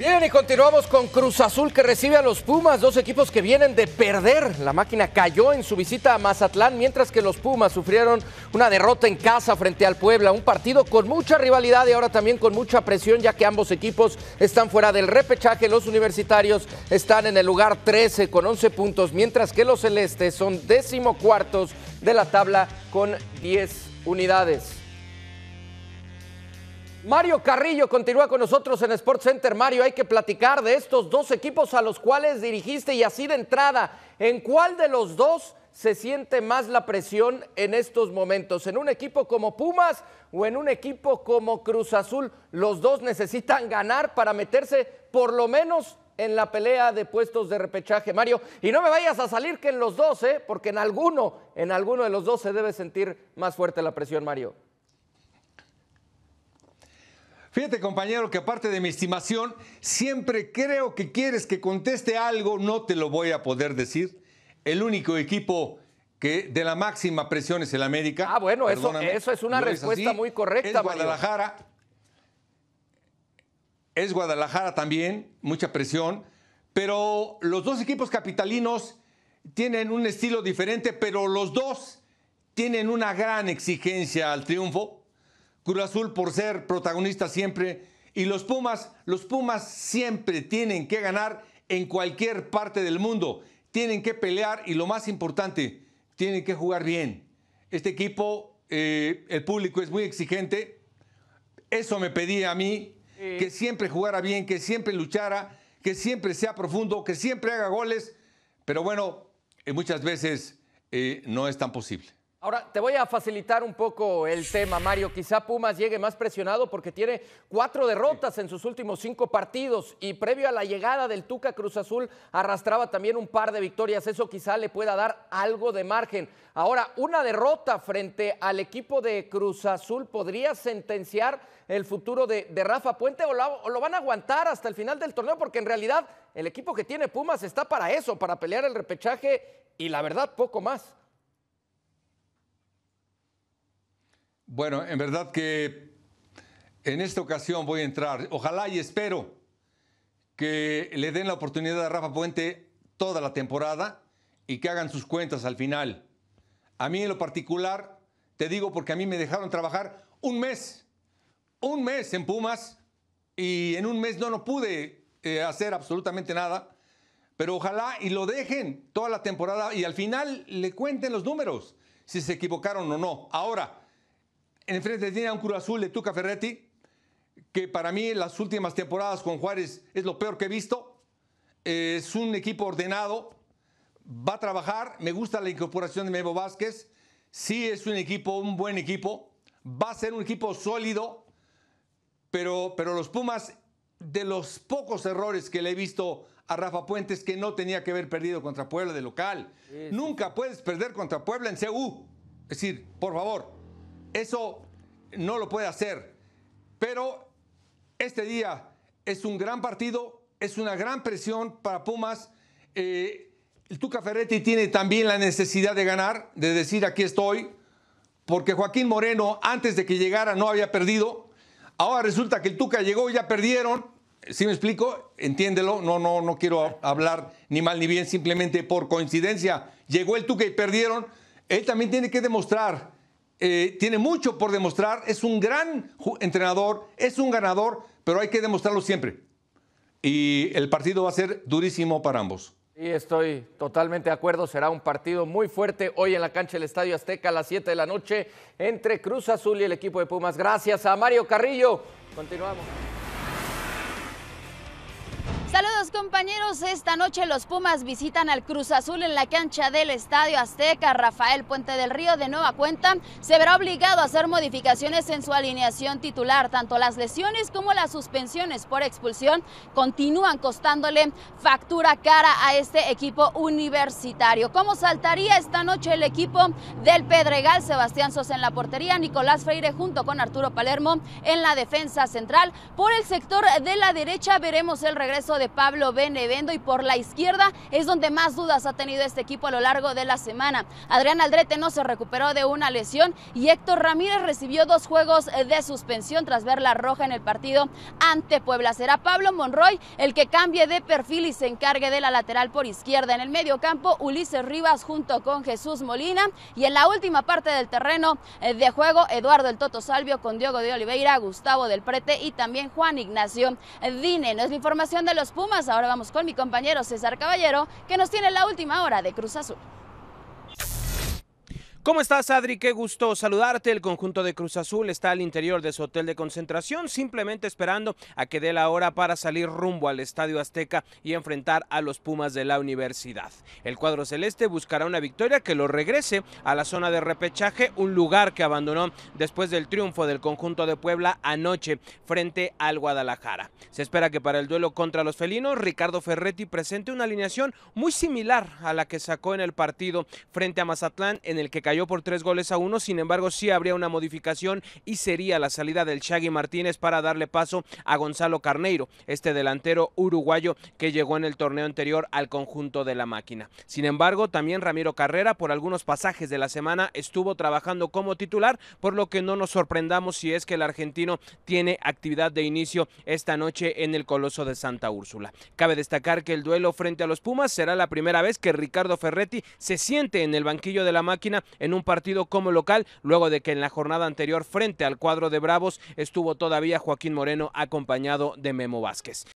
Bien, y continuamos con Cruz Azul que recibe a los Pumas, dos equipos que vienen de perder. La máquina cayó en su visita a Mazatlán, mientras que los Pumas sufrieron una derrota en casa frente al Puebla. Un partido con mucha rivalidad y ahora también con mucha presión, ya que ambos equipos están fuera del repechaje. Los universitarios están en el lugar 13 con 11 puntos, mientras que los celestes son décimo de la tabla con 10 unidades. Mario Carrillo continúa con nosotros en Sports Center. Mario, hay que platicar de estos dos equipos a los cuales dirigiste y así de entrada, ¿en cuál de los dos se siente más la presión en estos momentos? ¿En un equipo como Pumas o en un equipo como Cruz Azul? Los dos necesitan ganar para meterse por lo menos en la pelea de puestos de repechaje, Mario. Y no me vayas a salir que en los dos, ¿eh? porque en alguno, en alguno de los dos se debe sentir más fuerte la presión, Mario. Fíjate compañero que aparte de mi estimación, siempre creo que quieres que conteste algo, no te lo voy a poder decir. El único equipo que de la máxima presión es el América. Ah, bueno, eso, es una respuesta muy correcta. Es Guadalajara. Es Guadalajara también, mucha presión. Pero los dos equipos capitalinos tienen un estilo diferente, pero los dos tienen una gran exigencia al triunfo Cruz Azul por ser protagonista siempre y los Pumas, los Pumas siempre tienen que ganar en cualquier parte del mundo. Tienen que pelear y lo más importante, tienen que jugar bien. Este equipo, eh, el público es muy exigente. Eso me pedía a mí, que siempre jugara bien, que siempre luchara, que siempre sea profundo, que siempre haga goles. Pero bueno, eh, muchas veces eh, no es tan posible. Ahora, te voy a facilitar un poco el tema, Mario. Quizá Pumas llegue más presionado porque tiene cuatro derrotas en sus últimos cinco partidos y previo a la llegada del Tuca Cruz Azul arrastraba también un par de victorias. Eso quizá le pueda dar algo de margen. Ahora, una derrota frente al equipo de Cruz Azul podría sentenciar el futuro de, Rafa Puente o lo van a aguantar hasta el final del torneo porque en realidad el equipo que tiene Pumas está para eso, para pelear el repechaje y la verdad poco más. Bueno, en verdad que en esta ocasión voy a entrar. Ojalá y espero que le den la oportunidad a Rafa Puente toda la temporada y que hagan sus cuentas al final. A mí en lo particular, te digo porque a mí me dejaron trabajar un mes, un mes en Pumas y en un mes no, no pude eh, hacer absolutamente nada. Pero ojalá y lo dejen toda la temporada y al final le cuenten los números, si se equivocaron o no. Ahora, enfrente tiene a un Cruz Azul de Tuca Ferretti, que para mí en las últimas temporadas con Juárez es lo peor que he visto. Es un equipo ordenado, va a trabajar, me gusta la incorporación de Memo Vázquez, sí es un equipo, un buen equipo, va a ser un equipo sólido, pero, pero los Pumas, de los pocos errores que le he visto a Rafa Puentes, que no tenía que haber perdido contra Puebla de local, nunca puedes perder contra Puebla en CU. Es decir, por favor, eso no lo puede hacer. Pero este día es un gran partido, es una gran presión para Pumas. Eh, el Tuca Ferretti tiene también la necesidad de ganar, de decir aquí estoy, porque Joaquín Moreno antes de que llegara no había perdido. Ahora resulta que el Tuca llegó y ya perdieron. Si me explico? Entiéndelo. No, no, no quiero hablar ni mal ni bien, simplemente por coincidencia. Llegó el Tuca y perdieron. Él también tiene que demostrar eh, tiene mucho por demostrar, es un gran entrenador, es un ganador, pero hay que demostrarlo siempre. Y el partido va a ser durísimo para ambos. Y estoy totalmente de acuerdo, será un partido muy fuerte hoy en la cancha del Estadio Azteca a las 7 de la noche entre Cruz Azul y el equipo de Pumas. Gracias a Mario Carrillo. Continuamos. Pues, compañeros, esta noche los Pumas visitan al Cruz Azul en la cancha del Estadio Azteca. Rafael Puente del Río de nueva cuenta se verá obligado a hacer modificaciones en su alineación titular. Tanto las lesiones como las suspensiones por expulsión continúan costándole factura cara a este equipo universitario. ¿Cómo saltaría esta noche el equipo del Pedregal? Sebastián Sos en la portería, Nicolás Freire junto con Arturo Palermo en la defensa central. Por el sector de la derecha veremos el regreso de Pablo Pablo Benevendo y por la izquierda es donde más dudas ha tenido este equipo a lo largo de la semana. Adrián Aldrete no se recuperó de una lesión y Héctor Ramírez recibió dos juegos eh, de suspensión tras ver la roja en el partido ante Puebla. Será Pablo Monroy el que cambie de perfil y se encargue de la lateral por izquierda. En el medio campo, Ulises Rivas junto con Jesús Molina y en la última parte del terreno eh, de juego, Eduardo el Toto Salvio con Diego de Oliveira, Gustavo del Prete y también Juan Ignacio Dine. No es la información de los Pumas ahora vamos con mi compañero César Caballero, que nos tiene la última hora de Cruz Azul. ¿Cómo estás, Adri? Qué gusto saludarte. El conjunto de Cruz Azul está al interior de su hotel de concentración, simplemente esperando a que dé la hora para salir rumbo al Estadio Azteca y enfrentar a los Pumas de la universidad. El cuadro celeste buscará una victoria que lo regrese a la zona de repechaje, un lugar que abandonó después del triunfo del conjunto de Puebla anoche frente al Guadalajara. Se espera que para el duelo contra los felinos, Ricardo Ferretti presente una alineación muy similar a la que sacó en el partido frente a Mazatlán, en el que cayó por tres goles a uno, sin embargo sí habría una modificación y sería la salida del Shaggy Martínez para darle paso a Gonzalo Carneiro, este delantero uruguayo que llegó en el torneo anterior al conjunto de la máquina. Sin embargo, también Ramiro Carrera por algunos pasajes de la semana estuvo trabajando como titular, por lo que no nos sorprendamos si es que el argentino tiene actividad de inicio esta noche en el Coloso de Santa Úrsula. Cabe destacar que el duelo frente a los Pumas será la primera vez que Ricardo Ferretti se siente en el banquillo de la máquina en un partido como local, luego de que en la jornada anterior frente al cuadro de Bravos estuvo todavía Joaquín Moreno acompañado de Memo Vázquez.